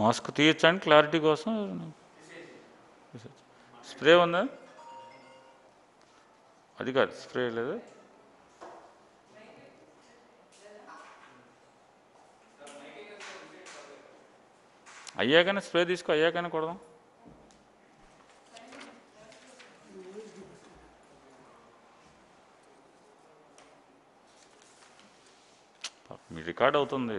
mask తీయచ్చండి clarity కోసం spray ఉందా అది కాదు స్ప్రే లేదు అయ్యాకనే స్ప్రే తీసుకో అయ్యాకనే కొడదాం మీ రికార్డ్ అవుతుంది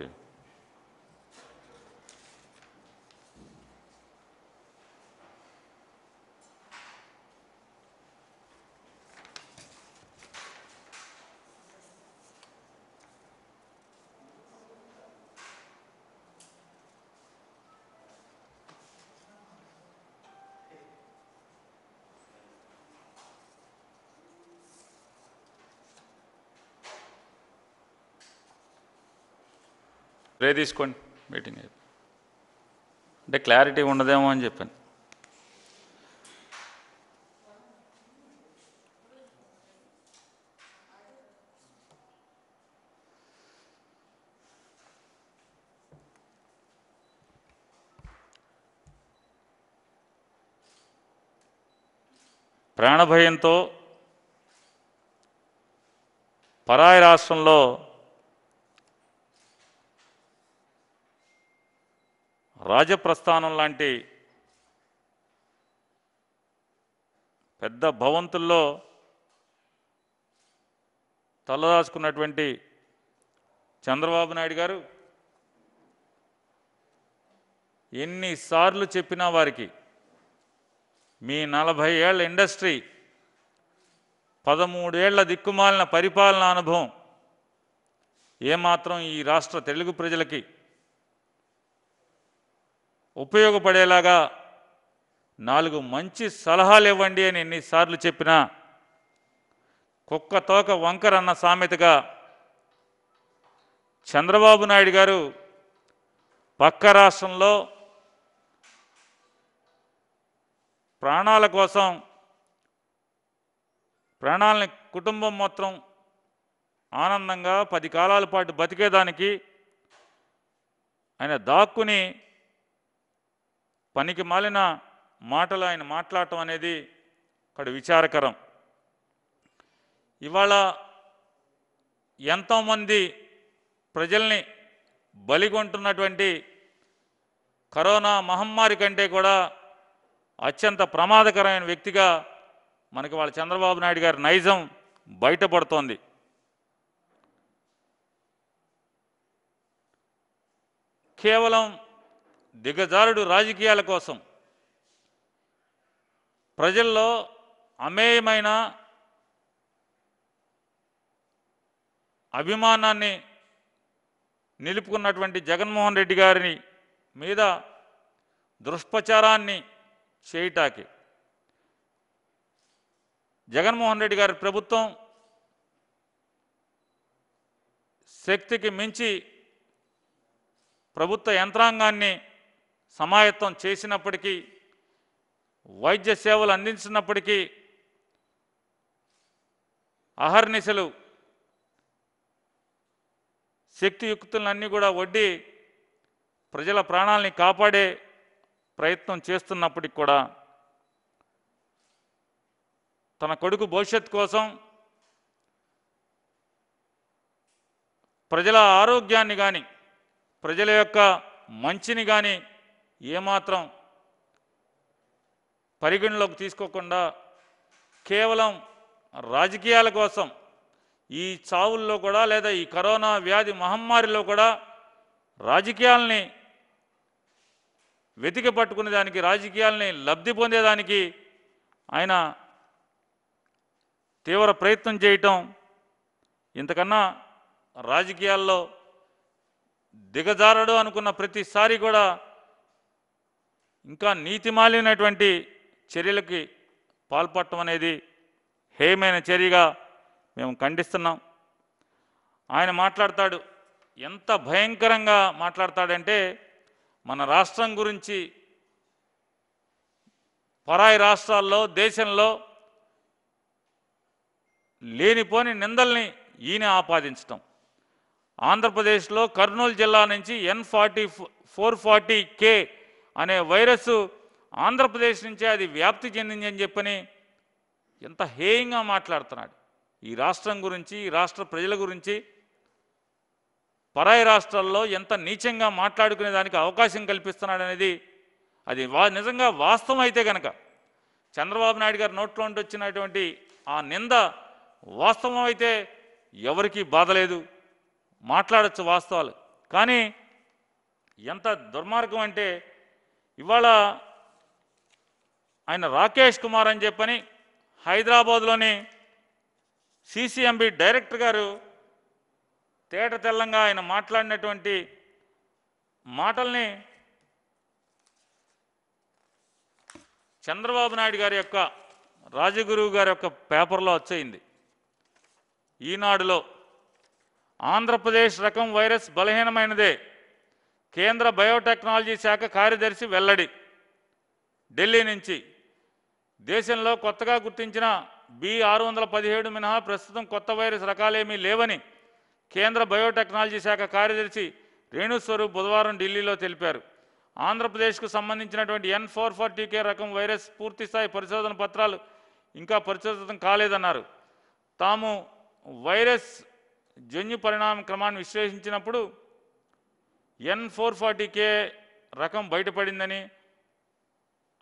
రే తీసుకోండి మీటింగ్ అయిపోయి అంటే క్లారిటీ ఉండదేమో అని చెప్పాను ప్రాణభయంతో పరాయి రాష్ట్రంలో రాజప్రస్థానం లాంటి పెద్ద భవంతుల్లో తలదాచుకున్నటువంటి చంద్రబాబు నాయుడు గారు ఎన్నిసార్లు చెప్పినా వారికి మీ నలభై ఏళ్ళ ఇండస్ట్రీ పదమూడేళ్ల దిక్కుమాలిన పరిపాలన అనుభవం ఏమాత్రం ఈ రాష్ట్ర తెలుగు ప్రజలకి ఉపయోగపడేలాగా నాలుగు మంచి సలహాలు ఇవ్వండి అని ఎన్నిసార్లు చెప్పినా కుక్క తోక వంకరన్న సామెతగా చంద్రబాబు నాయుడు గారు పక్క రాష్ట్రంలో ప్రాణాల కోసం ప్రాణాలని కుటుంబం మొత్తం ఆనందంగా పది కాలాల పాటు బతికేదానికి ఆయన దాక్కుని పనికి మాలిన మాటలు ఆయన మాట్లాడటం అనేది అక్కడ విచారకరం ఇవాళ ఎంతోమంది ప్రజల్ని బలిగొంటున్నటువంటి కరోనా మహమ్మారి కంటే కూడా అత్యంత ప్రమాదకరమైన వ్యక్తిగా మనకి వాళ్ళ చంద్రబాబు నాయుడు గారి నైజం బయటపడుతోంది కేవలం దిగజారుడు రాజకీయాల కోసం ప్రజల్లో అమేయమైన అభిమానాన్ని నిలుపుకున్నటువంటి జగన్మోహన్ రెడ్డి గారిని మీద దుష్ప్రచారాన్ని చేయటాకి జగన్మోహన్ రెడ్డి గారి ప్రభుత్వం శక్తికి మించి ప్రభుత్వ యంత్రాంగాన్ని సమాయత్తం చేసినప్పటికీ వైద్య సేవలు అందించినప్పటికీ అహర్నిశలు శక్తియుక్తులన్నీ కూడా వడ్డీ ప్రజల ప్రాణాలని కాపాడే ప్రయత్నం చేస్తున్నప్పటికి కూడా తన కొడుకు భవిష్యత్ కోసం ప్రజల ఆరోగ్యాన్ని కానీ ప్రజల యొక్క మంచిని కానీ ఏమాత్రం పరిగణలోకి తీసుకోకుండా కేవలం రాజకీయాల కోసం ఈ చావుల్లో కూడా లేదా ఈ కరోనా వ్యాధి మహమ్మారిలో కూడా రాజకీయాల్ని వెతికి పట్టుకునే దానికి రాజకీయాల్ని లబ్ధి పొందేదానికి ఆయన తీవ్ర ప్రయత్నం చేయటం ఇంతకన్నా రాజకీయాల్లో దిగజారడు అనుకున్న ప్రతిసారి కూడా ఇంకా నీతి మాలినటువంటి చర్యలకి పాల్పడటం అనేది హేయమైన చర్యగా మేము ఖండిస్తున్నాం ఆయన మాట్లాడతాడు ఎంత భయంకరంగా మాట్లాడతాడంటే మన రాష్ట్రం గురించి పరాయి రాష్ట్రాల్లో దేశంలో లేనిపోని నిందల్ని ఈయన ఆపాదించటం ఆంధ్రప్రదేశ్లో కర్నూలు జిల్లా నుంచి N forty four forty K అనే వైరస్ ఆంధ్రప్రదేశ్ నుంచే అది వ్యాప్తి చెందిందని చెప్పని ఎంత హేయంగా మాట్లాడుతున్నాడు ఈ రాష్ట్రం గురించి ఈ రాష్ట్ర ప్రజల గురించి పరాయి రాష్ట్రాల్లో ఎంత నీచంగా మాట్లాడుకునే దానికి అవకాశం కల్పిస్తున్నాడు అనేది అది వా నిజంగా వాస్తవం అయితే కనుక చంద్రబాబు నాయుడు గారి నోట్లో వచ్చినటువంటి ఆ నింద వాస్తవం అయితే ఎవరికీ బాధలేదు మాట్లాడచ్చు వాస్తవాలు కానీ ఎంత దుర్మార్గం అంటే ఇవాళ ఆయన రాకేష్ కుమార్ అని చెప్పని హైదరాబాద్లోని సిసిఎంబి డైరెక్టర్ గారు తేట తెల్లంగా ఆయన మాట్లాడినటువంటి మాటల్ని చంద్రబాబు నాయుడు గారి యొక్క రాజగురువు గారి యొక్క పేపర్లో వచ్చేయింది ఈనాడులో ఆంధ్రప్రదేశ్ రకం వైరస్ బలహీనమైనదే కేంద్ర బయోటెక్నాలజీ శాఖ కార్యదర్శి వెల్లడి ఢిల్లీ నుంచి దేశంలో కొత్తగా గుర్తించిన బి ఆరు వందల పదిహేడు మినహా ప్రస్తుతం కొత్త వైరస్ రకాలేమీ లేవని కేంద్ర బయోటెక్నాలజీ శాఖ కార్యదర్శి రేణుస్వరూప్ బుధవారం ఢిల్లీలో తెలిపారు ఆంధ్రప్రదేశ్కు సంబంధించినటువంటి ఎన్ ఫోర్ ఫార్టీ రకం వైరస్ పూర్తిస్థాయి పరిశోధన పత్రాలు ఇంకా పరిశోధన కాలేదన్నారు తాము వైరస్ జన్యు పరిణామ క్రమాన్ని విశ్లేషించినప్పుడు ఎన్ ఫోర్ ఫార్టీ కే రకం బయటపడిందని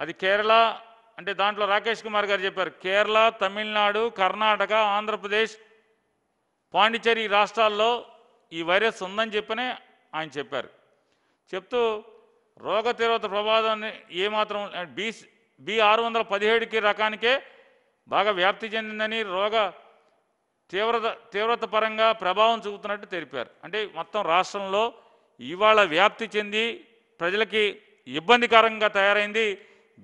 అది కేరళ అంటే దాంట్లో రాకేష్ కుమార్ గారు చెప్పారు కేరళ తమిళనాడు కర్ణాటక ఆంధ్రప్రదేశ్ పాండిచేరి రాష్ట్రాల్లో ఈ వైరస్ ఉందని చెప్పనే ఆయన చెప్పారు చెప్తూ రోగ తీవ్రత ప్రభావాన్ని ఏమాత్రం బీ బి ఆరు వందల పదిహేడుకి రకానికే బాగా వ్యాప్తి చెందిందని రోగ తీవ్రత తీవ్రత పరంగా ప్రభావం చూపుతున్నట్టు తెలిపారు అంటే మొత్తం రాష్ట్రంలో ఇవాళ వ్యాప్తి చెంది ప్రజలకి ఇబ్బందికరంగా తయారైంది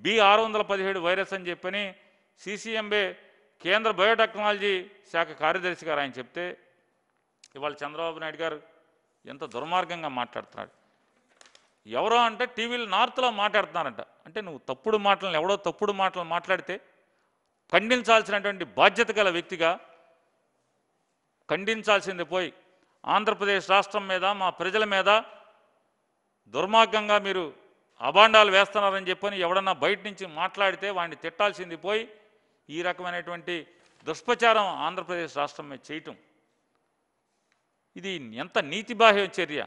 బి ఆరు వందల పదిహేడు వైరస్ అని చెప్పని సిసిఎంబే కేంద్ర బయోటెక్నాలజీ శాఖ కార్యదర్శి గారు ఆయన చెప్తే ఇవాళ చంద్రబాబు నాయుడు గారు ఎంత దుర్మార్గంగా మాట్లాడుతున్నాడు ఎవరో అంటే టీవీలు నార్త్లో మాట్లాడుతున్నారంట అంటే నువ్వు తప్పుడు మాటలను ఎవడో తప్పుడు మాటలు మాట్లాడితే ఖండించాల్సినటువంటి బాధ్యత గల వ్యక్తిగా ఖండించాల్సింది పోయి ఆంధ్రప్రదేశ్ రాష్ట్రం మీద మా ప్రజల మీద దుర్మార్గంగా మీరు అభాండాలు వేస్తున్నారని చెప్పని ఎవడన్నా బయట నుంచి మాట్లాడితే వాడిని తిట్టాల్సింది పోయి ఈ రకమైనటువంటి దుష్ప్రచారం ఆంధ్రప్రదేశ్ రాష్ట్రం మీద చేయటం ఇది ఎంత నీతిబాహ్య చర్య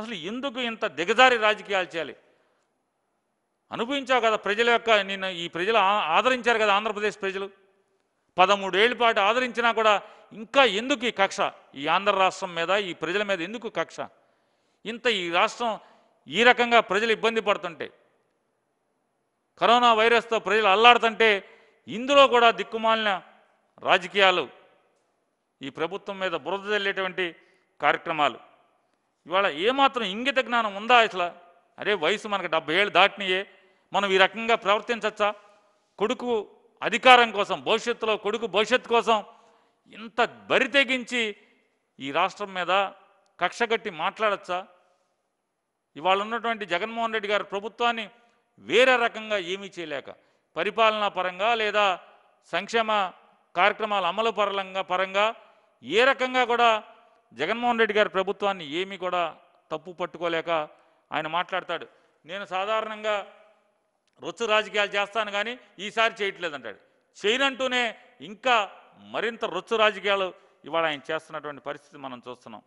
అసలు ఎందుకు ఇంత దిగజారి రాజకీయాలు చేయాలి అనుభవించావు కదా ప్రజల యొక్క నిన్న ఈ ప్రజలు ఆదరించారు కదా ఆంధ్రప్రదేశ్ ప్రజలు పదమూడేళ్ల పాటు ఆదరించినా కూడా ఇంకా ఎందుకు ఈ కక్ష ఈ ఆంధ్ర రాష్ట్రం మీద ఈ ప్రజల మీద ఎందుకు కక్ష ఇంత ఈ రాష్ట్రం ఈ రకంగా ప్రజలు ఇబ్బంది పడుతుంటే కరోనా వైరస్తో ప్రజలు అల్లాడుతుంటే ఇందులో కూడా దిక్కుమాలిన రాజకీయాలు ఈ ప్రభుత్వం మీద బురద చల్లేటువంటి కార్యక్రమాలు ఇవాళ ఏమాత్రం ఇంగిత జ్ఞానం ఉందా అసలు అరే వయసు మనకు డెబ్బై ఏళ్ళు దాటినయే మనం ఈ రకంగా ప్రవర్తించచ్చా కొడుకు అధికారం కోసం భవిష్యత్తులో కొడుకు భవిష్యత్తు కోసం ఇంత బరి తెగించి ఈ రాష్ట్రం మీద కక్షగట్టి మాట్లాడచ్చా ఇవాళ ఉన్నటువంటి జగన్మోహన్ రెడ్డి గారి ప్రభుత్వాన్ని వేరే రకంగా ఏమీ చేయలేక పరిపాలనా పరంగా లేదా సంక్షేమ కార్యక్రమాల అమలు పరంగా పరంగా ఏ రకంగా కూడా జగన్మోహన్ రెడ్డి గారి ప్రభుత్వాన్ని ఏమీ కూడా తప్పు పట్టుకోలేక ఆయన మాట్లాడతాడు నేను సాధారణంగా రొచ్చు రాజకీయాలు చేస్తాను కానీ ఈసారి చేయట్లేదంటాడు చేయనంటూనే ఇంకా మరింత రొచ్చు రాజకీయాలు ఇవాళ ఆయన చేస్తున్నటువంటి పరిస్థితి మనం చూస్తున్నాం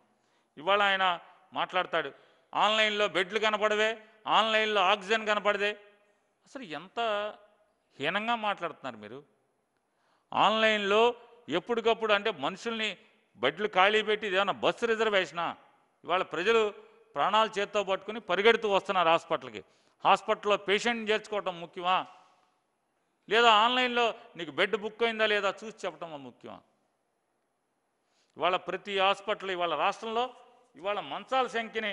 ఇవాళ ఆయన మాట్లాడతాడు ఆన్లైన్లో బెడ్లు కనపడవే ఆన్లైన్లో ఆక్సిజన్ కనపడదే అసలు ఎంత హీనంగా మాట్లాడుతున్నారు మీరు ఆన్లైన్లో ఎప్పటికప్పుడు అంటే మనుషుల్ని బెడ్లు ఖాళీ పెట్టి ఏదైనా బస్సు రిజర్వేషనా ఇవాళ ప్రజలు ప్రాణాలు చేత్తో పట్టుకుని పరిగెడుతూ వస్తున్నారు హాస్పిటల్కి హాస్పిటల్లో పేషెంట్ని చేర్చుకోవటం ముఖ్యమా లేదా ఆన్లైన్లో నీకు బెడ్ బుక్ అయిందా లేదా చూసి చెప్పటం ముఖ్యమా ఇవాళ ప్రతి హాస్పిటల్ ఇవాళ రాష్ట్రంలో ఇవాళ మంచాల సంఖ్యని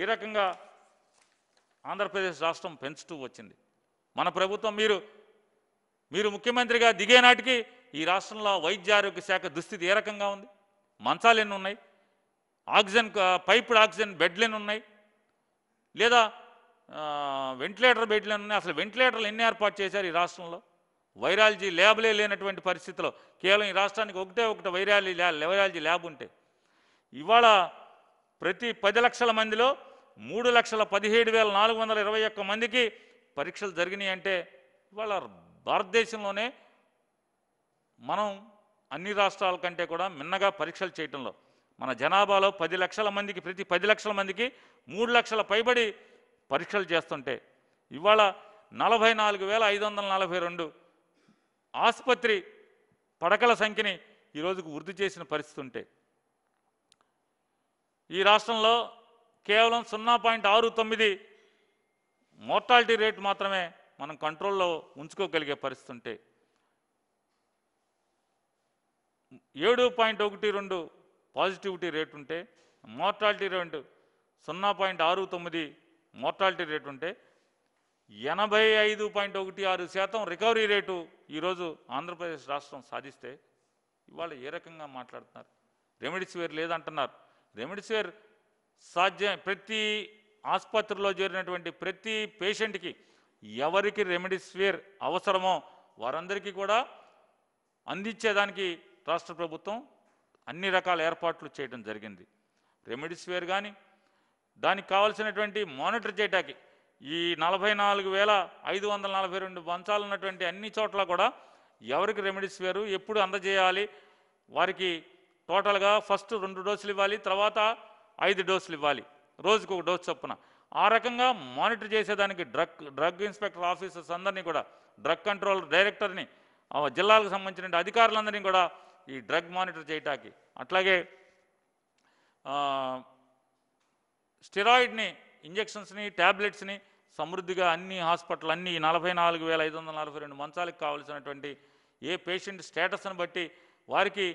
ఏ రకంగా ఆంధ్రప్రదేశ్ రాష్ట్రం పెంచుతూ వచ్చింది మన ప్రభుత్వం మీరు మీరు ముఖ్యమంత్రిగా దిగే నాటికి ఈ రాష్ట్రంలో వైద్య ఆరోగ్య శాఖ దుస్థితి ఏ రకంగా ఉంది మంచాలు ఎన్ని ఉన్నాయి ఆక్సిజన్ పైప్డ్ ఆక్సిజన్ బెడ్లు ఎన్ని ఉన్నాయి లేదా వెంటిలేటర్ బెడ్లు ఉన్నాయి అసలు వెంటిలేటర్లు ఎన్ని ఏర్పాటు చేశారు ఈ రాష్ట్రంలో వైరాలజీ ల్యాబ్లే లేనటువంటి పరిస్థితిలో కేవలం ఈ రాష్ట్రానికి ఒకటే ఒకటి వైరాలజీ వైరాలజీ ల్యాబ్ ఉంటే ఇవాళ ప్రతి పది లక్షల మందిలో మూడు లక్షల పదిహేడు వేల నాలుగు వందల ఇరవై ఒక్క మందికి పరీక్షలు జరిగినాయి అంటే ఇవాళ భారతదేశంలోనే మనం అన్ని రాష్ట్రాల కంటే కూడా మిన్నగా పరీక్షలు చేయటంలో మన జనాభాలో పది లక్షల మందికి ప్రతి పది లక్షల మందికి మూడు లక్షల పైబడి పరీక్షలు చేస్తుంటే ఇవాళ నలభై నాలుగు వేల ఐదు వందల నలభై రెండు ఆసుపత్రి పడకల సంఖ్యని ఈరోజుకు వృద్ధి చేసిన పరిస్థితి ఉంటే ఈ రాష్ట్రంలో కేవలం సున్నా పాయింట్ ఆరు తొమ్మిది మోర్టాలిటీ రేటు మాత్రమే మనం కంట్రోల్లో ఉంచుకోగలిగే పరిస్థితి ఉంటే ఏడు పాయింట్ ఒకటి రెండు పాజిటివిటీ రేటు ఉంటే మోర్టాలిటీ రేటు సున్నా పాయింట్ ఆరు తొమ్మిది మోర్టాలిటీ రేటు ఉంటే ఎనభై ఐదు పాయింట్ ఒకటి ఆరు శాతం రికవరీ రేటు ఈరోజు ఆంధ్రప్రదేశ్ రాష్ట్రం సాధిస్తే ఇవాళ ఏ రకంగా మాట్లాడుతున్నారు వేర్ లేదంటున్నారు వేర్ సాధ్యం ప్రతి ఆసుపత్రిలో చేరినటువంటి ప్రతి పేషెంట్కి ఎవరికి వేర్ అవసరమో వారందరికీ కూడా అందించేదానికి రాష్ట్ర ప్రభుత్వం అన్ని రకాల ఏర్పాట్లు చేయడం జరిగింది వేర్ కానీ దానికి కావాల్సినటువంటి మానిటర్ చేయటానికి ఈ నలభై నాలుగు వేల ఐదు వందల నలభై రెండు మంచాలు ఉన్నటువంటి అన్ని చోట్ల కూడా ఎవరికి రెమెడీస్ వేరు ఎప్పుడు అందజేయాలి వారికి టోటల్గా ఫస్ట్ రెండు డోసులు ఇవ్వాలి తర్వాత ఐదు డోసులు ఇవ్వాలి రోజుకు ఒక డోసు చొప్పున ఆ రకంగా మానిటర్ చేసేదానికి డ్రగ్ డ్రగ్ ఇన్స్పెక్టర్ ఆఫీసర్స్ అందరినీ కూడా డ్రగ్ కంట్రోల్ డైరెక్టర్ని జిల్లాలకు సంబంధించిన అధికారులందరినీ కూడా ఈ డ్రగ్ మానిటర్ చేయటానికి అట్లాగే స్టెరాయిడ్ని ఇంజెక్షన్స్ని ట్యాబ్లెట్స్ని సమృద్ధిగా అన్ని హాస్పిటల్ అన్ని నలభై నాలుగు వేల ఐదు వందల నలభై రెండు మంచాలకు కావాల్సినటువంటి ఏ పేషెంట్ స్టేటస్ని బట్టి వారికి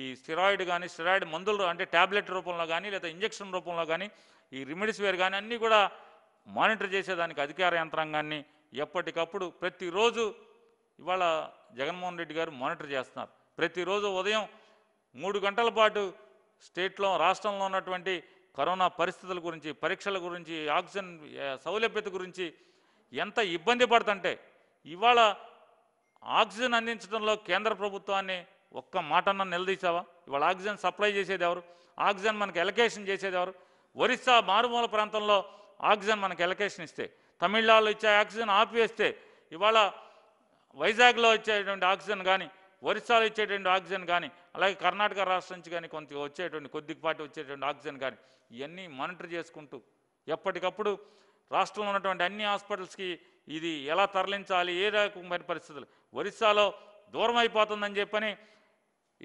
ఈ స్టిరాయిడ్ కానీ స్టిరాయిడ్ మందులు అంటే ట్యాబ్లెట్ రూపంలో కానీ లేదా ఇంజెక్షన్ రూపంలో కానీ ఈ రెమెడీస్వేర్ కానీ అన్నీ కూడా మానిటర్ చేసేదానికి అధికార యంత్రాంగాన్ని ఎప్పటికప్పుడు ప్రతిరోజు ఇవాళ జగన్మోహన్ రెడ్డి గారు మానిటర్ చేస్తున్నారు ప్రతిరోజు ఉదయం మూడు గంటల పాటు స్టేట్లో రాష్ట్రంలో ఉన్నటువంటి కరోనా పరిస్థితుల గురించి పరీక్షల గురించి ఆక్సిజన్ సౌలభ్యత గురించి ఎంత ఇబ్బంది పడుతుంటే ఇవాళ ఆక్సిజన్ అందించడంలో కేంద్ర ప్రభుత్వాన్ని ఒక్క మాటన్న నిలదీసావా ఇవాళ ఆక్సిజన్ సప్లై చేసేది ఎవరు ఆక్సిజన్ మనకు ఎలకేషన్ చేసేది ఎవరు ఒరిస్సా మారుమూల ప్రాంతంలో ఆక్సిజన్ మనకు ఎలకేషన్ ఇస్తే తమిళనాడులో ఇచ్చే ఆక్సిజన్ ఆపివేస్తే ఇవాళ వైజాగ్లో ఇచ్చేటువంటి ఆక్సిజన్ కానీ ఒరిస్సాలో ఇచ్చేటువంటి ఆక్సిజన్ కానీ అలాగే కర్ణాటక రాష్ట్రం నుంచి కానీ కొంత వచ్చేటువంటి కొద్దిపాటి వచ్చేటువంటి ఆక్సిజన్ కానీ ఇవన్నీ మానిటర్ చేసుకుంటూ ఎప్పటికప్పుడు రాష్ట్రంలో ఉన్నటువంటి అన్ని హాస్పిటల్స్కి ఇది ఎలా తరలించాలి ఏ రకమైన పరిస్థితులు ఒరిస్సాలో దూరం అయిపోతుందని చెప్పని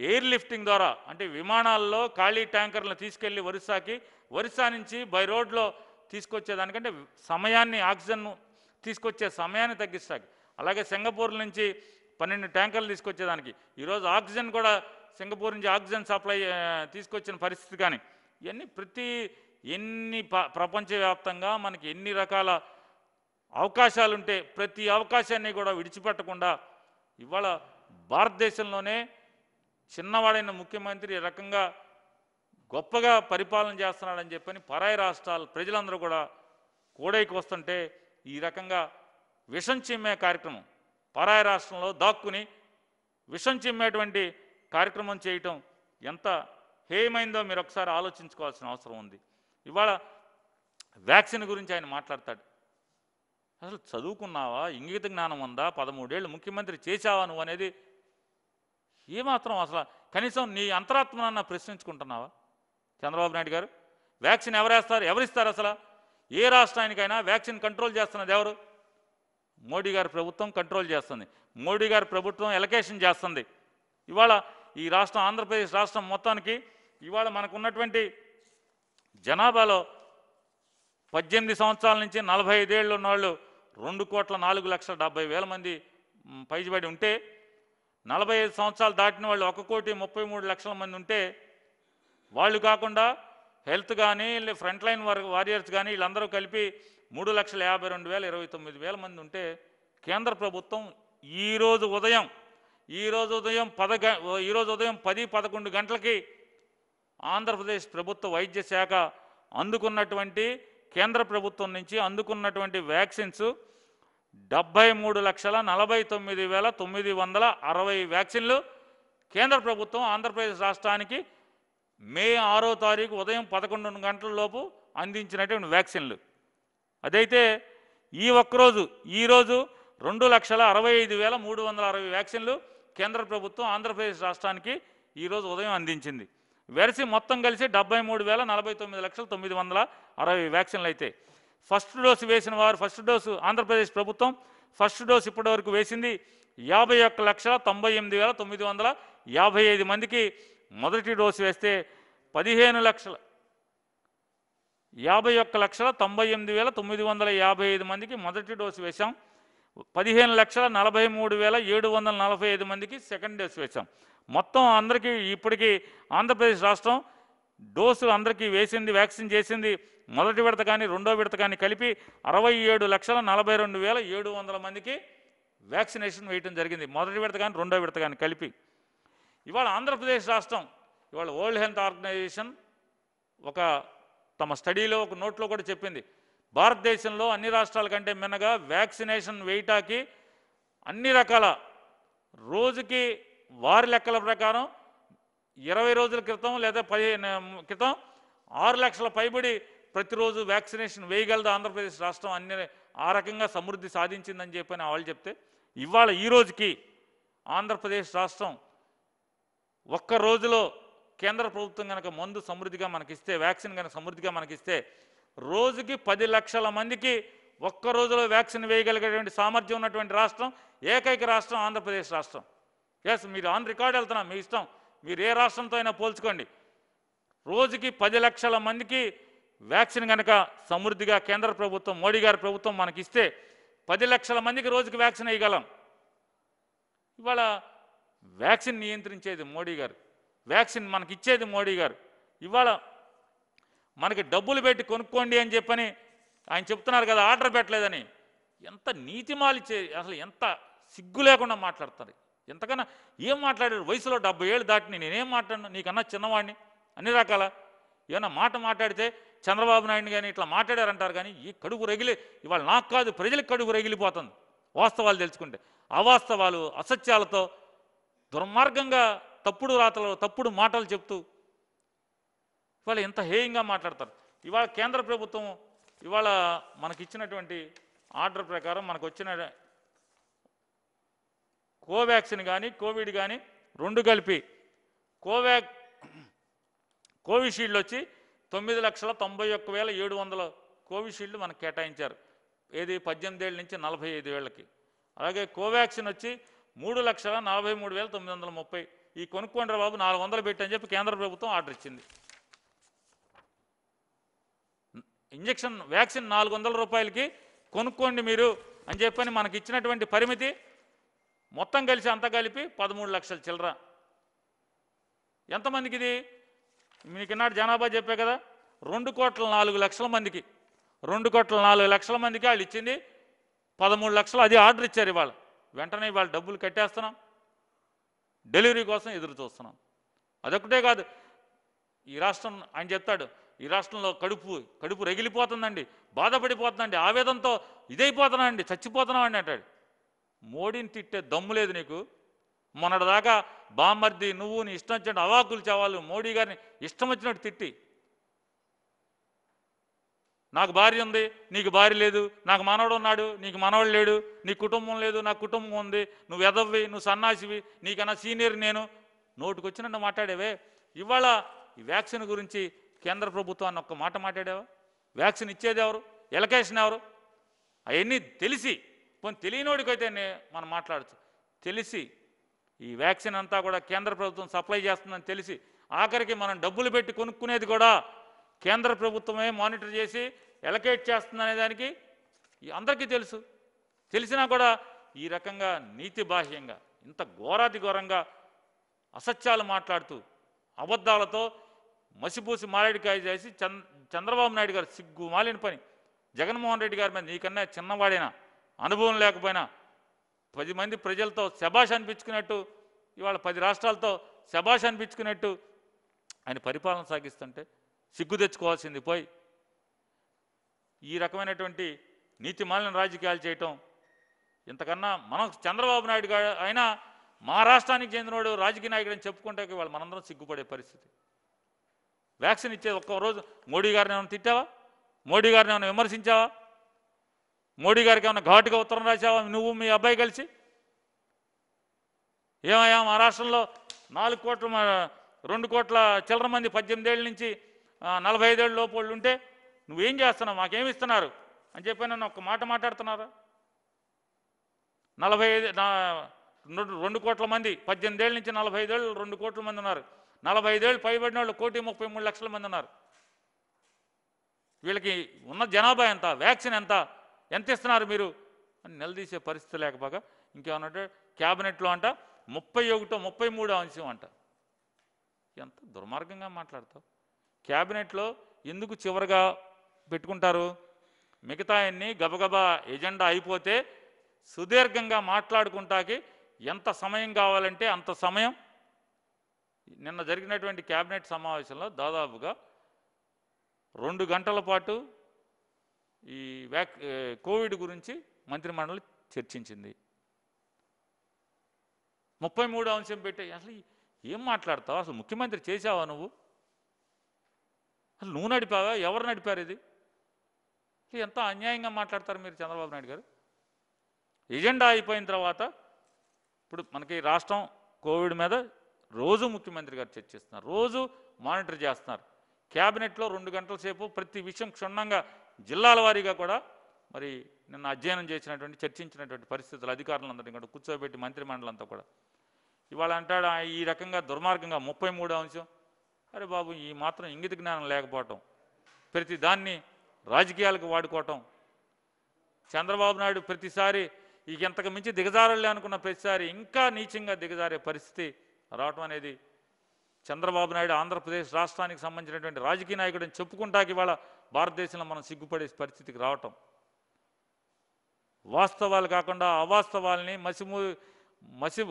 ఎయిర్ లిఫ్టింగ్ ద్వారా అంటే విమానాల్లో ఖాళీ ట్యాంకర్లను తీసుకెళ్లి ఒరిస్సాకి ఒరిస్సా నుంచి బై రోడ్లో తీసుకొచ్చేదానికంటే సమయాన్ని ఆక్సిజన్ తీసుకొచ్చే సమయాన్ని తగ్గిస్తాకి అలాగే సింగపూర్ నుంచి పన్నెండు ట్యాంకర్లు తీసుకొచ్చేదానికి ఈరోజు ఆక్సిజన్ కూడా సింగపూర్ నుంచి ఆక్సిజన్ సప్లై తీసుకొచ్చిన పరిస్థితి కానీ ఇవన్నీ ప్రతి ఎన్ని ప్రపంచవ్యాప్తంగా మనకి ఎన్ని రకాల అవకాశాలుంటే ప్రతి అవకాశాన్ని కూడా విడిచిపెట్టకుండా ఇవాళ భారతదేశంలోనే చిన్నవాడైన ముఖ్యమంత్రి ఈ రకంగా గొప్పగా పరిపాలన చేస్తున్నాడని చెప్పని పరాయి రాష్ట్రాల ప్రజలందరూ కూడా కోడైకి వస్తుంటే ఈ రకంగా విషం చిమ్మే కార్యక్రమం పరాయి రాష్ట్రంలో దాక్కుని విషం చిమ్మేటువంటి కార్యక్రమం చేయటం ఎంత ఏమైందో మీరు ఒకసారి ఆలోచించుకోవాల్సిన అవసరం ఉంది ఇవాళ వ్యాక్సిన్ గురించి ఆయన మాట్లాడతాడు అసలు చదువుకున్నావా ఇంగిత జ్ఞానం ఉందా పదమూడేళ్ళు ముఖ్యమంత్రి చేశావా నువ్వు అనేది ఏమాత్రం అసలు కనీసం నీ అంతరాత్మనన్న ప్రశ్నించుకుంటున్నావా చంద్రబాబు నాయుడు గారు వ్యాక్సిన్ ఎవరేస్తారు ఎవరిస్తారు అసలు ఏ రాష్ట్రానికైనా వ్యాక్సిన్ కంట్రోల్ చేస్తున్నది ఎవరు మోడీ గారి ప్రభుత్వం కంట్రోల్ చేస్తుంది మోడీ గారి ప్రభుత్వం ఎలకేషన్ చేస్తుంది ఇవాళ ఈ రాష్ట్రం ఆంధ్రప్రదేశ్ రాష్ట్రం మొత్తానికి ఇవాళ మనకున్నటువంటి జనాభాలో పద్దెనిమిది సంవత్సరాల నుంచి నలభై ఐదేళ్ళు ఉన్నవాళ్ళు రెండు కోట్ల నాలుగు లక్షల డెబ్బై వేల మంది పైజబడి ఉంటే నలభై ఐదు సంవత్సరాలు దాటిన వాళ్ళు ఒక కోటి ముప్పై మూడు లక్షల మంది ఉంటే వాళ్ళు కాకుండా హెల్త్ కానీ ఫ్రంట్ లైన్ వారియర్స్ కానీ వీళ్ళందరూ కలిపి మూడు లక్షల యాభై రెండు వేల ఇరవై తొమ్మిది వేల మంది ఉంటే కేంద్ర ప్రభుత్వం ఈరోజు ఉదయం ఈరోజు ఉదయం పద ఈరోజు ఉదయం పది పదకొండు గంటలకి ఆంధ్రప్రదేశ్ ప్రభుత్వ వైద్య శాఖ అందుకున్నటువంటి కేంద్ర ప్రభుత్వం నుంచి అందుకున్నటువంటి వ్యాక్సిన్స్ డెబ్బై మూడు లక్షల నలభై తొమ్మిది వేల తొమ్మిది వందల అరవై వ్యాక్సిన్లు కేంద్ర ప్రభుత్వం ఆంధ్రప్రదేశ్ రాష్ట్రానికి మే ఆరో తారీఖు ఉదయం పదకొండు గంటలలోపు అందించినటువంటి వ్యాక్సిన్లు అదైతే ఈ ఒక్కరోజు ఈరోజు రెండు లక్షల అరవై ఐదు వేల మూడు వందల అరవై వ్యాక్సిన్లు కేంద్ర ప్రభుత్వం ఆంధ్రప్రదేశ్ రాష్ట్రానికి ఈరోజు ఉదయం అందించింది వెరసి మొత్తం కలిసి డెబ్బై మూడు వేల నలభై తొమ్మిది లక్షల తొమ్మిది వందల అరవై వ్యాక్సిన్లు అయితే ఫస్ట్ డోసు వేసిన వారు ఫస్ట్ డోసు ఆంధ్రప్రదేశ్ ప్రభుత్వం ఫస్ట్ డోసు ఇప్పటివరకు వేసింది యాభై ఒక్క లక్షల తొంభై ఎనిమిది వేల తొమ్మిది వందల యాభై ఐదు మందికి మొదటి డోసు వేస్తే పదిహేను లక్షల యాభై ఒక్క లక్షల తొంభై ఎనిమిది వేల తొమ్మిది వందల యాభై ఐదు మందికి మొదటి డోసు వేశాం పదిహేను లక్షల నలభై మూడు వేల ఏడు వందల నలభై ఐదు మందికి సెకండ్ డోసు వేశాం మొత్తం అందరికీ ఇప్పటికీ ఆంధ్రప్రదేశ్ రాష్ట్రం డోసులు అందరికీ వేసింది వ్యాక్సిన్ చేసింది మొదటి విడత కానీ రెండో విడత కానీ కలిపి అరవై ఏడు లక్షల నలభై రెండు వేల ఏడు వందల మందికి వ్యాక్సినేషన్ వేయటం జరిగింది మొదటి విడత కానీ రెండో విడత కానీ కలిపి ఇవాళ ఆంధ్రప్రదేశ్ రాష్ట్రం ఇవాళ వరల్డ్ హెల్త్ ఆర్గనైజేషన్ ఒక తమ స్టడీలో ఒక నోట్లో కూడా చెప్పింది భారతదేశంలో అన్ని రాష్ట్రాల కంటే మిన్నగా వ్యాక్సినేషన్ వేయటాకి అన్ని రకాల రోజుకి వారి లెక్కల ప్రకారం ఇరవై రోజుల క్రితం లేదా పదిహేను క్రితం ఆరు లక్షల పైబడి ప్రతిరోజు వ్యాక్సినేషన్ వేయగలదు ఆంధ్రప్రదేశ్ రాష్ట్రం అన్ని ఆ రకంగా సమృద్ధి సాధించిందని చెప్పని వాళ్ళు చెప్తే ఇవాళ ఈ రోజుకి ఆంధ్రప్రదేశ్ రాష్ట్రం ఒక్క రోజులో కేంద్ర ప్రభుత్వం కనుక మందు సమృద్ధిగా మనకిస్తే వ్యాక్సిన్ కనుక సమృద్ధిగా మనకిస్తే రోజుకి పది లక్షల మందికి ఒక్క రోజులో వ్యాక్సిన్ వేయగలిగేటువంటి సామర్థ్యం ఉన్నటువంటి రాష్ట్రం ఏకైక రాష్ట్రం ఆంధ్రప్రదేశ్ రాష్ట్రం ఎస్ మీరు ఆన్ రికార్డ్ వెళ్తున్నా మీ ఇష్టం మీరు ఏ రాష్ట్రంతో అయినా పోల్చుకోండి రోజుకి పది లక్షల మందికి వ్యాక్సిన్ కనుక సమృద్ధిగా కేంద్ర ప్రభుత్వం మోడీ గారి ప్రభుత్వం మనకి ఇస్తే పది లక్షల మందికి రోజుకి వ్యాక్సిన్ వేయగలం ఇవాళ వ్యాక్సిన్ నియంత్రించేది మోడీ గారు వ్యాక్సిన్ మనకి ఇచ్చేది మోడీ గారు ఇవాళ మనకి డబ్బులు పెట్టి కొనుక్కోండి అని చెప్పని ఆయన చెప్తున్నారు కదా ఆర్డర్ పెట్టలేదని ఎంత నీతిమాలిచ్చే అసలు ఎంత సిగ్గు లేకుండా మాట్లాడుతుంది ఎంతకన్నా ఏం మాట్లాడారు వయసులో డెబ్బై ఏళ్ళు దాటిని నేనేం మాట్లాడను నీకన్నా చిన్నవాడిని అన్ని రకాల ఏమన్నా మాట మాట్లాడితే చంద్రబాబు నాయుడు కానీ ఇట్లా మాట్లాడారంటారు కానీ ఈ కడుగు రగిలి ఇవాళ నాకు కాదు ప్రజలకు కడుగు రగిలిపోతుంది వాస్తవాలు తెలుసుకుంటే అవాస్తవాలు అసత్యాలతో దుర్మార్గంగా తప్పుడు రాతలు తప్పుడు మాటలు చెప్తూ ఇవాళ ఇంత హేయంగా మాట్లాడతారు ఇవాళ కేంద్ర ప్రభుత్వం ఇవాళ మనకిచ్చినటువంటి ఆర్డర్ ప్రకారం మనకు వచ్చిన కోవాక్సిన్ కానీ కోవిడ్ కానీ రెండు కలిపి కోవా కోవిషీల్డ్ వచ్చి తొమ్మిది లక్షల తొంభై ఒక్క వేల ఏడు వందల కోవిషీల్డ్ మనకు కేటాయించారు ఏది పద్దెనిమిది ఏళ్ళ నుంచి నలభై ఐదు వేళ్ళకి అలాగే కోవాక్సిన్ వచ్చి మూడు లక్షల నలభై మూడు వేల తొమ్మిది వందల ముప్పై ఈ కొనుక్కోండి బాబు నాలుగు వందలు పెట్టని చెప్పి కేంద్ర ప్రభుత్వం ఆర్డర్ ఇచ్చింది ఇంజక్షన్ వ్యాక్సిన్ నాలుగు వందల రూపాయలకి కొనుక్కోండి మీరు అని చెప్పని మనకి ఇచ్చినటువంటి పరిమితి మొత్తం కలిసి అంత కలిపి పదమూడు లక్షల చిల్లర ఎంతమందికి ఇది మీకు ఇన్నాడు జనాభా చెప్పే కదా రెండు కోట్ల నాలుగు లక్షల మందికి రెండు కోట్ల నాలుగు లక్షల మందికి వాళ్ళు ఇచ్చింది పదమూడు లక్షలు అది ఆర్డర్ ఇచ్చారు ఇవాళ వెంటనే ఇవాళ డబ్బులు కట్టేస్తున్నాం డెలివరీ కోసం ఎదురు చూస్తున్నాం అదొకటే కాదు ఈ రాష్ట్రం ఆయన చెప్తాడు ఈ రాష్ట్రంలో కడుపు కడుపు రగిలిపోతుందండి బాధపడిపోతుందండి ఆవేదంతో ఇదైపోతున్నామండి చచ్చిపోతున్నాం అంటాడు మోడీని తిట్టే దమ్ము లేదు నీకు మొన్నటిదాకా బామర్ది నువ్వు నీ ఇష్టం వచ్చినట్టు అవాకులు చేవాళ్ళు మోడీ గారిని ఇష్టం వచ్చినట్టు తిట్టి నాకు భార్య ఉంది నీకు భార్య లేదు నాకు మనవడు ఉన్నాడు నీకు మనవడు లేడు నీ కుటుంబం లేదు నా కుటుంబం ఉంది నువ్వు ఎదవ్వి నువ్వు సన్నాసివి నీకన్నా సీనియర్ నేను వచ్చినట్టు మాట్లాడేవే ఇవాళ ఈ వ్యాక్సిన్ గురించి కేంద్ర ప్రభుత్వాన్ని ఒక్క మాట మాట్లాడేవా వ్యాక్సిన్ ఇచ్చేది ఎవరు ఎలకేషన్ ఎవరు అవన్నీ తెలిసి పోనీ తెలియనోడికైతేనే మనం మాట్లాడచ్చు తెలిసి ఈ వ్యాక్సిన్ అంతా కూడా కేంద్ర ప్రభుత్వం సప్లై చేస్తుందని తెలిసి ఆఖరికి మనం డబ్బులు పెట్టి కొనుక్కునేది కూడా కేంద్ర ప్రభుత్వమే మానిటర్ చేసి ఎలకేట్ చేస్తుందనే దానికి అందరికీ తెలుసు తెలిసినా కూడా ఈ రకంగా నీతి బాహ్యంగా ఇంత ఘోరాతి ఘోరంగా అసత్యాలు మాట్లాడుతూ అబద్ధాలతో మసిపూసి మారేడికాయ చేసి చంద్రబాబు నాయుడు గారు సిగ్గు మాలిన పని జగన్మోహన్ రెడ్డి గారి మీద నీకన్నా చిన్నవాడేనా అనుభవం లేకపోయినా పది మంది ప్రజలతో శభాష్ అనిపించుకున్నట్టు ఇవాళ పది రాష్ట్రాలతో శభాష్ అనిపించుకున్నట్టు ఆయన పరిపాలన సాగిస్తుంటే సిగ్గు తెచ్చుకోవాల్సింది పోయి ఈ రకమైనటువంటి నీతి మాలిన రాజకీయాలు చేయటం ఇంతకన్నా మనం చంద్రబాబు నాయుడు గారు అయినా మా రాష్ట్రానికి చెందినవాడు రాజకీయ నాయకుడు అని చెప్పుకుంటే ఇవాళ మనందరం సిగ్గుపడే పరిస్థితి వ్యాక్సిన్ ఇచ్చేది ఒక్క రోజు మోడీ గారిని ఏమైనా తిట్టావా మోడీ గారిని ఏమైనా విమర్శించావా మోడీ గారికి ఏమైనా ఘాటుగా ఉత్తరం రాసావా నువ్వు మీ అబ్బాయి కలిసి ఏమయ్యా మా రాష్ట్రంలో నాలుగు కోట్ల రెండు కోట్ల చిల్లర మంది పద్దెనిమిది ఏళ్ళ నుంచి నలభై ఐదేళ్ళు లోపు వాళ్ళు ఉంటే నువ్వేం చేస్తున్నావు మాకేమి ఇస్తున్నారు అని చెప్పి నన్ను ఒక మాట మాట్లాడుతున్నారా నలభై ఐదు రెండు కోట్ల మంది పద్దెనిమిదేళ్ళ నుంచి నలభై ఐదేళ్ళు రెండు కోట్ల మంది ఉన్నారు నలభై ఐదేళ్ళు పైబడిన వాళ్ళు కోటి ముప్పై మూడు లక్షల మంది ఉన్నారు వీళ్ళకి ఉన్న జనాభా ఎంత వ్యాక్సిన్ ఎంత ఎంత ఇస్తున్నారు మీరు అని నిలదీసే పరిస్థితి లేకపోగా ఇంకేమన్నంటే క్యాబినెట్లో అంట ముప్పై ఒకటో ముప్పై మూడో అంశం అంట ఎంత దుర్మార్గంగా మాట్లాడతావు క్యాబినెట్లో ఎందుకు చివరిగా పెట్టుకుంటారు మిగతా అన్ని గబగబా ఎజెండా అయిపోతే సుదీర్ఘంగా మాట్లాడుకుంటాకి ఎంత సమయం కావాలంటే అంత సమయం నిన్న జరిగినటువంటి క్యాబినెట్ సమావేశంలో దాదాపుగా రెండు గంటల పాటు ఈ వ్యాక్ కోవిడ్ గురించి మంత్రిమండలి చర్చించింది ముప్పై మూడు అంశం పెట్టే అసలు ఏం మాట్లాడతావు అసలు ముఖ్యమంత్రి చేసావా నువ్వు అసలు నువ్వు నడిపావా ఎవరు నడిపారు ఇది ఎంత అన్యాయంగా మాట్లాడతారు మీరు చంద్రబాబు నాయుడు గారు ఎజెండా అయిపోయిన తర్వాత ఇప్పుడు మనకి రాష్ట్రం కోవిడ్ మీద రోజు ముఖ్యమంత్రి గారు చర్చిస్తున్నారు రోజు మానిటర్ చేస్తున్నారు క్యాబినెట్లో రెండు గంటల సేపు ప్రతి విషయం క్షుణ్ణంగా జిల్లాల వారీగా కూడా మరి నిన్న అధ్యయనం చేసినటువంటి చర్చించినటువంటి పరిస్థితులు అధికారులందరినీ కూడా కూర్చోబెట్టి మంత్రి మండలంతా కూడా ఇవాళ అంటాడు ఈ రకంగా దుర్మార్గంగా ముప్పై మూడు అంశం అరే బాబు ఈ మాత్రం ఇంగిత జ్ఞానం లేకపోవటం ప్రతి దాన్ని రాజకీయాలకు వాడుకోవటం చంద్రబాబు నాయుడు ప్రతిసారి ఇక ఇంతకు మించి దిగజారలే అనుకున్న ప్రతిసారి ఇంకా నీచంగా దిగజారే పరిస్థితి రావటం అనేది చంద్రబాబు నాయుడు ఆంధ్రప్రదేశ్ రాష్ట్రానికి సంబంధించినటువంటి రాజకీయ అని చెప్పుకుంటాకి ఇవాళ భారతదేశంలో మనం సిగ్గుపడే పరిస్థితికి రావటం వాస్తవాలు కాకుండా అవాస్తవాల్ని మసిము మసి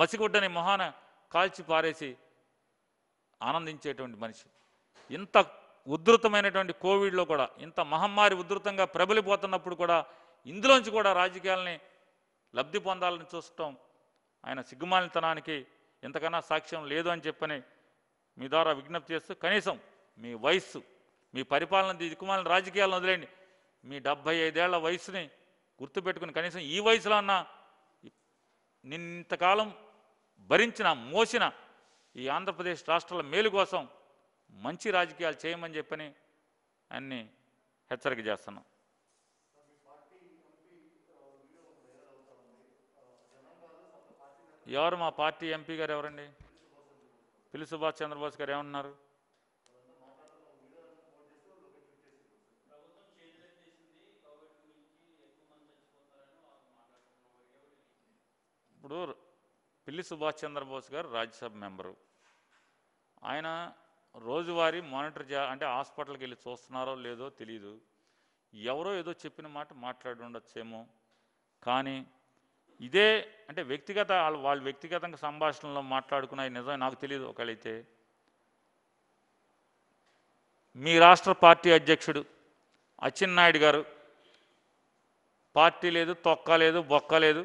మసిగుడ్డని మొహాన కాల్చి పారేసి ఆనందించేటువంటి మనిషి ఇంత ఉధృతమైనటువంటి కోవిడ్లో కూడా ఇంత మహమ్మారి ఉధృతంగా ప్రబలిపోతున్నప్పుడు కూడా ఇందులోంచి కూడా రాజకీయాలని లబ్ధి పొందాలని చూడటం ఆయన సిగ్గుమాలితనానికి ఇంతకన్నా సాక్ష్యం లేదు అని చెప్పని మీ ద్వారా విజ్ఞప్తి చేస్తూ కనీసం మీ వయస్సు మీ పరిపాలన దిక్కుమాలిన రాజకీయాలను వదిలేండి మీ డెబ్భై ఐదేళ్ల వయసుని గుర్తుపెట్టుకుని కనీసం ఈ వయసులో అన్న నిన్నంతకాలం భరించిన మోసిన ఈ ఆంధ్రప్రదేశ్ రాష్ట్రాల మేలు కోసం మంచి రాజకీయాలు చేయమని చెప్పని అన్ని హెచ్చరిక చేస్తున్నాం ఎవరు మా పార్టీ ఎంపీ గారు ఎవరండి పిల్లి సుభాష్ చంద్రబోస్ గారు ఏమన్నారు ఇప్పుడు పిల్లి సుభాష్ చంద్రబోస్ గారు రాజ్యసభ మెంబరు ఆయన రోజువారీ మానిటర్ చే అంటే హాస్పిటల్కి వెళ్ళి చూస్తున్నారో లేదో తెలియదు ఎవరో ఏదో చెప్పిన మాట మాట్లాడి ఉండొచ్చేమో కానీ ఇదే అంటే వ్యక్తిగత వాళ్ళు వాళ్ళు వ్యక్తిగతంగా సంభాషణలో మాట్లాడుకున్న నిజమే నాకు తెలియదు ఒకళ్ళైతే మీ రాష్ట్ర పార్టీ అధ్యక్షుడు అచ్చెన్నాయుడు గారు పార్టీ లేదు తొక్క లేదు బొక్క లేదు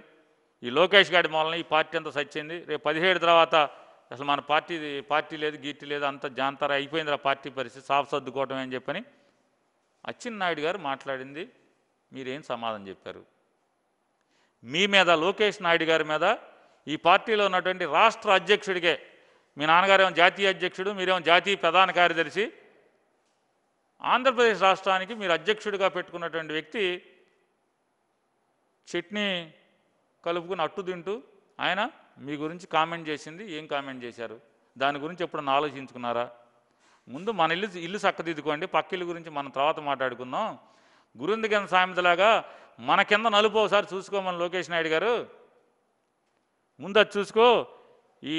ఈ లోకేష్ గారి మూలన ఈ పార్టీ అంతా సచ్చింది రేపు పదిహేడు తర్వాత అసలు మన పార్టీ పార్టీ లేదు గీట్టి లేదు అంత జాంతర అయిపోయింది ఆ పార్టీ పరిస్థితి సాఫ్ సర్దుకోవటం అని చెప్పని నాయుడు గారు మాట్లాడింది మీరేం సమాధానం చెప్పారు మీ మీద లోకేష్ నాయుడు గారి మీద ఈ పార్టీలో ఉన్నటువంటి రాష్ట్ర అధ్యక్షుడికే మీ నాన్నగారేమో జాతీయ అధ్యక్షుడు మీరేమో జాతీయ ప్రధాన కార్యదర్శి ఆంధ్రప్రదేశ్ రాష్ట్రానికి మీరు అధ్యక్షుడిగా పెట్టుకున్నటువంటి వ్యక్తి చట్నీ కలుపుకుని అట్టు తింటూ ఆయన మీ గురించి కామెంట్ చేసింది ఏం కామెంట్ చేశారు దాని గురించి ఎప్పుడన్నా ఆలోచించుకున్నారా ముందు మన ఇల్లు ఇల్లు చక్కదిద్దుకోండి పక్కిల్లు గురించి మనం తర్వాత మాట్లాడుకుందాం గురుంది కింద సాయంత్రలాగా మన కింద నలుపు ఒకసారి చూసుకోమని లోకేష్ నాయుడు గారు ముందు అది చూసుకో ఈ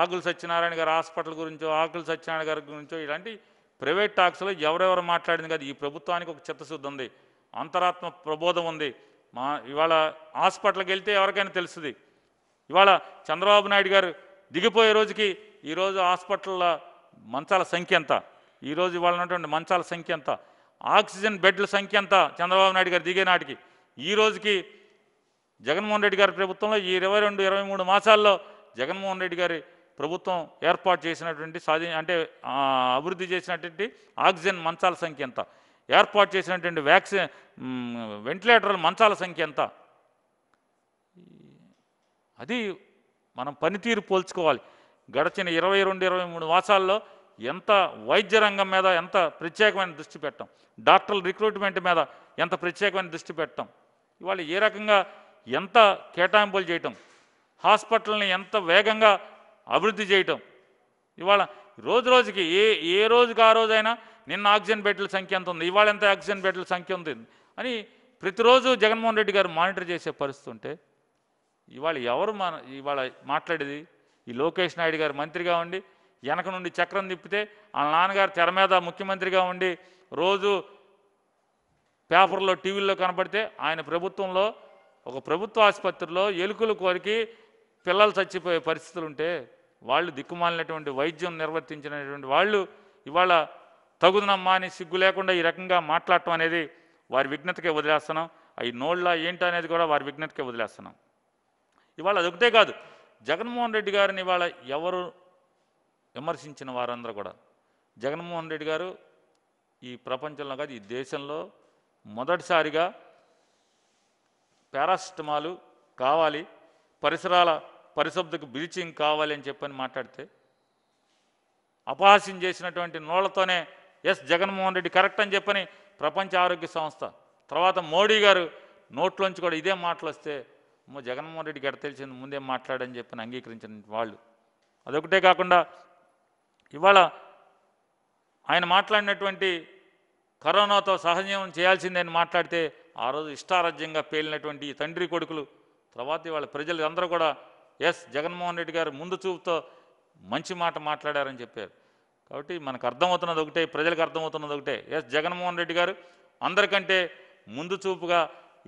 ఆకులు సత్యనారాయణ గారు హాస్పిటల్ గురించో ఆకులు సత్యనారాయణ గారి గురించో ఇలాంటి ప్రైవేట్ టాక్స్లో ఎవరెవరు మాట్లాడింది కదా ఈ ప్రభుత్వానికి ఒక చిత్తశుద్ధి ఉంది అంతరాత్మ ప్రబోధం ఉంది మా ఇవాళ హాస్పిటల్కి వెళ్తే ఎవరికైనా తెలుస్తుంది ఇవాళ చంద్రబాబు నాయుడు గారు దిగిపోయే రోజుకి ఈరోజు హాస్పిటల్ల మంచాల సంఖ్య ఎంత ఈరోజు ఇవాళ ఉన్నటువంటి మంచాల సంఖ్య ఎంత ఆక్సిజన్ బెడ్ల సంఖ్య ఎంత చంద్రబాబు నాయుడు గారు దిగే నాటికి ఈ రోజుకి జగన్మోహన్ రెడ్డి గారి ప్రభుత్వంలో ఈ ఇరవై రెండు ఇరవై మూడు మాసాల్లో జగన్మోహన్ రెడ్డి గారి ప్రభుత్వం ఏర్పాటు చేసినటువంటి సాధి అంటే అభివృద్ధి చేసినటువంటి ఆక్సిజన్ మంచాల సంఖ్య ఎంత ఏర్పాటు చేసినటువంటి వ్యాక్సిన్ వెంటిలేటర్ల మంచాల సంఖ్య ఎంత అది మనం పనితీరు పోల్చుకోవాలి గడిచిన ఇరవై రెండు ఇరవై మూడు మాసాల్లో ఎంత వైద్య రంగం మీద ఎంత ప్రత్యేకమైన దృష్టి పెట్టాం డాక్టర్ల రిక్రూట్మెంట్ మీద ఎంత ప్రత్యేకమైన దృష్టి పెట్టాం ఇవాళ ఏ రకంగా ఎంత కేటాయింపులు చేయటం హాస్పిటల్ని ఎంత వేగంగా అభివృద్ధి చేయటం ఇవాళ రోజు రోజుకి ఏ ఏ రోజుకి ఆ రోజైనా నిన్న ఆక్సిజన్ బెడ్ల సంఖ్య ఎంత ఉంది ఇవాళ ఎంత ఆక్సిజన్ బెడ్ల సంఖ్య ఉంది అని ప్రతిరోజు జగన్మోహన్ రెడ్డి గారు మానిటర్ చేసే పరిస్థితి ఉంటే ఇవాళ ఎవరు మన ఇవాళ మాట్లాడేది ఈ లోకేష్ నాయుడు గారు మంత్రిగా ఉండి వెనక నుండి చక్రం తిప్పితే వాళ్ళ నాన్నగారు తెర మీద ముఖ్యమంత్రిగా ఉండి రోజు పేపర్లో టీవీల్లో కనపడితే ఆయన ప్రభుత్వంలో ఒక ప్రభుత్వ ఆసుపత్రిలో ఎలుకలు కోరికి పిల్లలు చచ్చిపోయే పరిస్థితులు ఉంటే వాళ్ళు దిక్కుమాలినటువంటి వైద్యం నిర్వర్తించినటువంటి వాళ్ళు ఇవాళ తగుదనమ్మా అని సిగ్గు లేకుండా ఈ రకంగా మాట్లాడటం అనేది వారి విఘ్నతకే వదిలేస్తున్నాం అవి నోళ్ళ ఏంటనేది కూడా వారి విఘ్నతకే వదిలేస్తున్నాం ఇవాళ అదొకటే కాదు జగన్మోహన్ రెడ్డి గారిని ఇవాళ ఎవరు విమర్శించిన వారందరూ కూడా జగన్మోహన్ రెడ్డి గారు ఈ ప్రపంచంలో కాదు ఈ దేశంలో మొదటిసారిగా పారాసిటమాలు కావాలి పరిసరాల పరిశుద్ధకు బ్లీచింగ్ కావాలని చెప్పని మాట్లాడితే అపహాస్యం చేసినటువంటి నోళ్లతోనే ఎస్ జగన్మోహన్ రెడ్డి కరెక్ట్ అని చెప్పని ప్రపంచ ఆరోగ్య సంస్థ తర్వాత మోడీ గారు నోట్లోంచి కూడా ఇదే మాటలు వస్తే జగన్మోహన్ రెడ్డి గడ తెలిసింది ముందే మాట్లాడని చెప్పని అంగీకరించిన వాళ్ళు అదొకటే కాకుండా ఇవాళ ఆయన మాట్లాడినటువంటి కరోనాతో సహజీవనం చేయాల్సిందని మాట్లాడితే ఆ రోజు ఇష్టారాజ్యంగా పేలినటువంటి ఈ తండ్రి కొడుకులు తర్వాత ఇవాళ ప్రజలందరూ కూడా ఎస్ జగన్మోహన్ రెడ్డి గారు ముందు చూపుతో మంచి మాట మాట్లాడారని చెప్పారు కాబట్టి మనకు అర్థమవుతున్నది ఒకటే ప్రజలకు అర్థమవుతున్నది ఒకటే ఎస్ జగన్మోహన్ రెడ్డి గారు అందరికంటే ముందు చూపుగా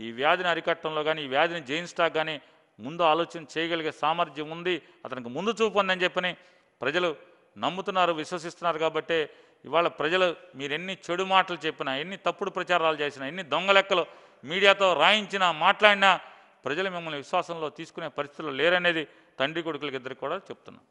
ఈ వ్యాధిని అరికట్టడంలో కానీ ఈ వ్యాధిని జయించడానికి కానీ ముందు ఆలోచన చేయగలిగే సామర్థ్యం ఉంది అతనికి ముందు చూపు ఉందని చెప్పని ప్రజలు నమ్ముతున్నారు విశ్వసిస్తున్నారు కాబట్టి ఇవాళ ప్రజలు మీరు ఎన్ని చెడు మాటలు చెప్పినా ఎన్ని తప్పుడు ప్రచారాలు చేసినా ఎన్ని దొంగలెక్కలు మీడియాతో రాయించినా మాట్లాడినా ప్రజలు మిమ్మల్ని విశ్వాసంలో తీసుకునే పరిస్థితులు లేరనేది తండ్రి కొడుకులకి ఇద్దరికి కూడా చెప్తున్నాను